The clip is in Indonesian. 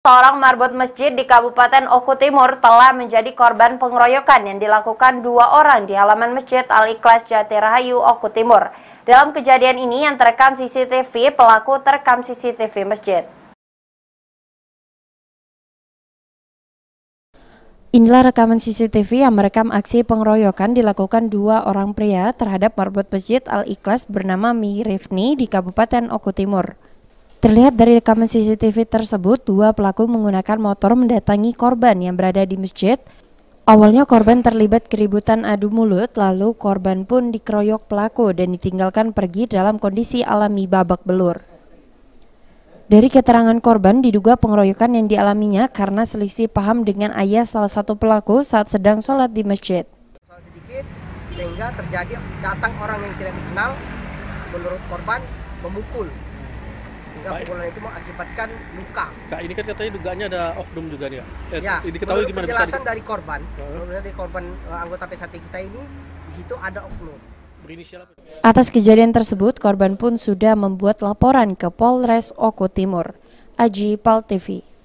Seorang marbot masjid di Kabupaten Oku Timur telah menjadi korban pengeroyokan yang dilakukan dua orang di halaman Masjid Al-Ikhlas Jati Rahayu, Oku Timur. Dalam kejadian ini yang terekam CCTV, pelaku terekam CCTV masjid. Inilah rekaman CCTV yang merekam aksi pengeroyokan dilakukan dua orang pria terhadap marbot masjid Al-Ikhlas bernama Mi Rifni di Kabupaten Oku Timur. Terlihat dari rekaman CCTV tersebut, dua pelaku menggunakan motor mendatangi korban yang berada di masjid. Awalnya korban terlibat keributan adu mulut, lalu korban pun dikeroyok pelaku dan ditinggalkan pergi dalam kondisi alami babak belur. Dari keterangan korban, diduga pengeroyokan yang dialaminya karena selisih paham dengan ayah salah satu pelaku saat sedang sholat di masjid. Sedikit, sehingga terjadi datang orang yang tidak dikenal, menurut korban, memukul sehingga pukulan itu mengakibatkan luka. Kak, ini kan katanya dugaannya ada oknum juga nih, ya ya. Ini diketahui gimana penjelasan dari korban, uh-huh. dari korban uh, anggota p kita ini di situ ada oknum. Atas kejadian tersebut, korban pun sudah membuat laporan ke Polres Oku Timur. Aji Pal TV.